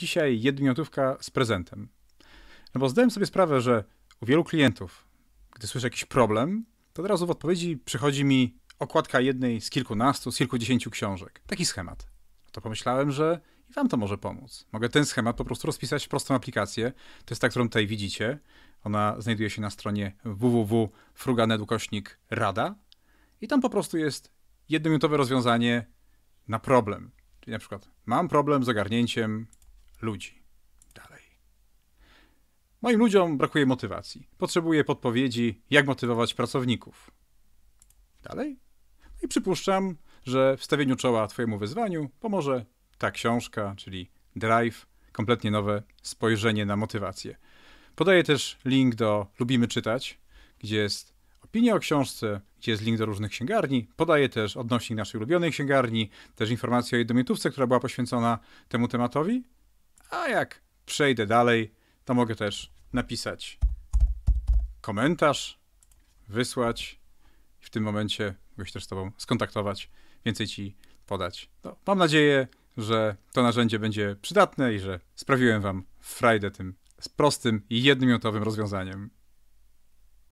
dzisiaj jednominutówka z prezentem. No bo zdałem sobie sprawę, że u wielu klientów, gdy słyszę jakiś problem, to od razu w odpowiedzi przychodzi mi okładka jednej z kilkunastu, z kilkudziesięciu książek. Taki schemat. To pomyślałem, że i wam to może pomóc. Mogę ten schemat po prostu rozpisać w prostą aplikację. To jest ta, którą tutaj widzicie. Ona znajduje się na stronie www.fruganet.rada i tam po prostu jest jednominutowe rozwiązanie na problem. Czyli na przykład mam problem z ogarnięciem ludzi dalej. Moim ludziom brakuje motywacji. Potrzebuję podpowiedzi, jak motywować pracowników. Dalej? No I przypuszczam, że w stawieniu czoła Twojemu wyzwaniu pomoże ta książka, czyli Drive, kompletnie nowe spojrzenie na motywację. Podaję też link do Lubimy Czytać, gdzie jest opinia o książce, gdzie jest link do różnych księgarni. Podaję też odnośnik naszej ulubionej księgarni, też informację o jednomiotówce, która była poświęcona temu tematowi. A jak przejdę dalej, to mogę też napisać komentarz, wysłać i w tym momencie mogę się też z Tobą skontaktować, więcej Ci podać. No, mam nadzieję, że to narzędzie będzie przydatne i że sprawiłem Wam frajdę tym prostym i jednominutowym rozwiązaniem.